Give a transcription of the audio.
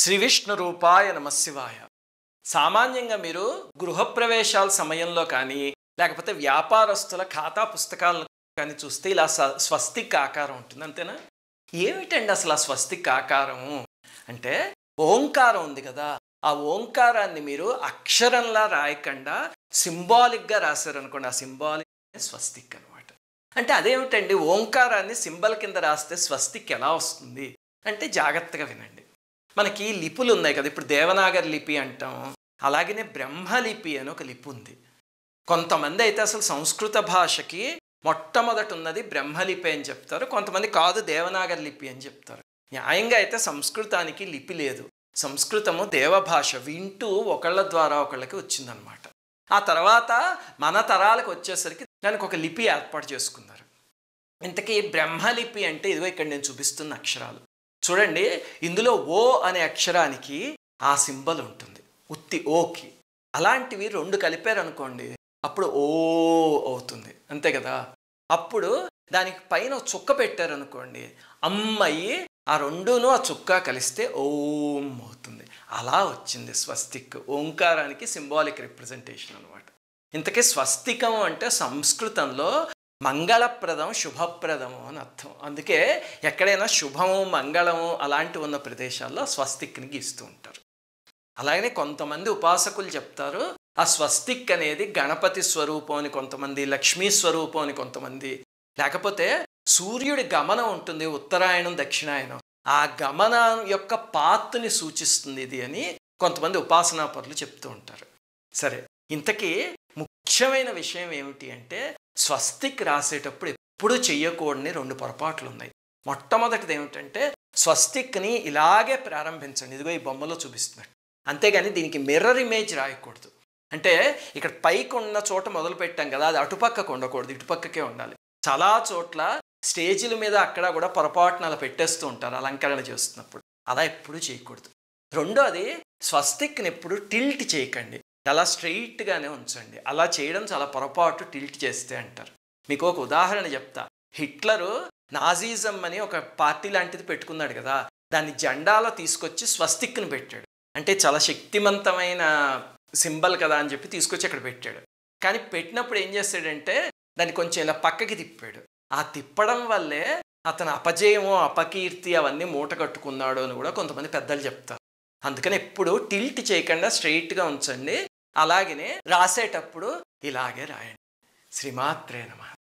శ్రీ విష్ణు రూపాయ నమశివాయ సామాన్యంగా మీరు గృహప్రవేశాల సమయంలో కానీ లేకపోతే వ్యాపారస్తుల ఖాతా పుస్తకాలను కానీ చూస్తే ఇలా స్వస్తిక్ ఆకారం ఉంటుంది అంతేనా ఏమిటండి అసలు ఆ స్వస్తిక్ ఆకారము అంటే ఓంకారం ఉంది కదా ఆ ఓంకారాన్ని మీరు అక్షరంలా రాయకుండా సింబాలిక్గా రాశారనుకోండి ఆ సింబాలిక్ స్వస్తిక్ అనమాట అంటే అదేమిటండి ఓంకారాన్ని సింబల్ కింద రాస్తే స్వస్తిక్ ఎలా వస్తుంది అంటే జాగ్రత్తగా వినండి మనకి లిపులు ఉన్నాయి కదా ఇప్పుడు దేవనాగర్ లిపి అంటాం అలాగనే బ్రహ్మలిపి అని ఒక లిపి ఉంది కొంతమంది అయితే అసలు సంస్కృత భాషకి మొట్టమొదట ఉన్నది బ్రహ్మలిపి అని చెప్తారు కొంతమంది కాదు దేవనాగర్ లిపి అని చెప్తారు న్యాయంగా అయితే సంస్కృతానికి లిపి లేదు సంస్కృతము దేవభాష వింటూ ఒకళ్ళ ద్వారా ఒకళ్ళకి వచ్చిందనమాట ఆ తర్వాత మన తరాలకు వచ్చేసరికి దానికి ఒక లిపి ఏర్పాటు చేసుకున్నారు ఇంతకీ బ్రహ్మలిపి అంటే ఇదిగో ఇక్కడ నేను చూపిస్తున్న అక్షరాలు చూడండి ఇందులో ఓ అనే అక్షరానికి ఆ సింబల్ ఉంటుంది ఉత్తి ఓకి అలాంటివి రెండు కలిపారు అనుకోండి అప్పుడు ఓ అవుతుంది అంతే కదా అప్పుడు దానికి పైన చుక్క పెట్టారనుకోండి అమ్మాయి ఆ రెండును ఆ చుక్క కలిస్తే ఓం అవుతుంది అలా వచ్చింది స్వస్తిక్ ఓంకారానికి సింబాలిక్ రిప్రజెంటేషన్ అనమాట ఇంతకీ స్వస్తికం అంటే సంస్కృతంలో మంగళప్రదం శుభప్రదము అని అర్థం అందుకే ఎక్కడైనా శుభము మంగళము అలాంటి ఉన్న ప్రదేశాల్లో స్వస్తిక్ని గీస్తూ ఉంటారు అలాగనే కొంతమంది ఉపాసకులు చెప్తారు ఆ స్వస్తిక్ అనేది గణపతి స్వరూపం అని కొంతమంది లక్ష్మీ స్వరూపం అని కొంతమంది లేకపోతే సూర్యుడి గమనం ఉంటుంది ఉత్తరాయణం దక్షిణాయనం ఆ గమన యొక్క పాత్ని సూచిస్తుంది ఇది అని కొంతమంది ఉపాసనా పనులు చెప్తూ ఉంటారు సరే ఇంతకీ ముఖ్యమైన విషయం ఏమిటి అంటే స్వస్తిక్ రాసేటప్పుడు ఎప్పుడూ చెయ్యకూడని రెండు పొరపాట్లు ఉన్నాయి మొట్టమొదటిది ఏమిటంటే స్వస్తిక్ని ఇలాగే ప్రారంభించండి ఇదిగో ఈ బొమ్మలో చూపిస్తున్నట్టు అంతేగాని దీనికి మిర్రర్ ఇమేజ్ రాయకూడదు అంటే ఇక్కడ పైకి ఉన్న చోట మొదలు పెట్టాం కదా అది అటుపక్కకు ఉండకూడదు ఇటుపక్కకే ఉండాలి చాలా చోట్ల స్టేజీల మీద అక్కడ కూడా పొరపాటున అలా పెట్టేస్తూ ఉంటారు అలంకరణ చేస్తున్నప్పుడు అలా ఎప్పుడూ చేయకూడదు రెండోది స్వస్తిక్ని ఎప్పుడు టిల్ట్ చేయకండి చాలా స్ట్రెయిట్గానే ఉంచండి అలా చేయడం చాలా పొరపాటు టిల్ట్ చేస్తే అంటారు మీకు ఒక ఉదాహరణ చెప్తా హిట్లరు నాజీజం అని ఒక పార్టీ లాంటిది పెట్టుకున్నాడు కదా దాన్ని జెండాలో తీసుకొచ్చి స్వస్తిక్ను పెట్టాడు అంటే చాలా శక్తివంతమైన సింబల్ కదా అని చెప్పి తీసుకొచ్చి అక్కడ పెట్టాడు కానీ పెట్టినప్పుడు ఏం చేస్తాడంటే దాన్ని కొంచెం ఇలా పక్కకి తిప్పాడు ఆ తిప్పడం వల్లే అతను అపజయమో అపకీర్తి అవన్నీ మూట కట్టుకున్నాడు అని కూడా కొంతమంది పెద్దలు చెప్తారు అందుకని ఎప్పుడు టిల్ట్ చేయకుండా స్ట్రైట్గా ఉంచండి అలాగనే రాసేటప్పుడు ఇలాగే రాయండి శ్రీమాత్రే నమ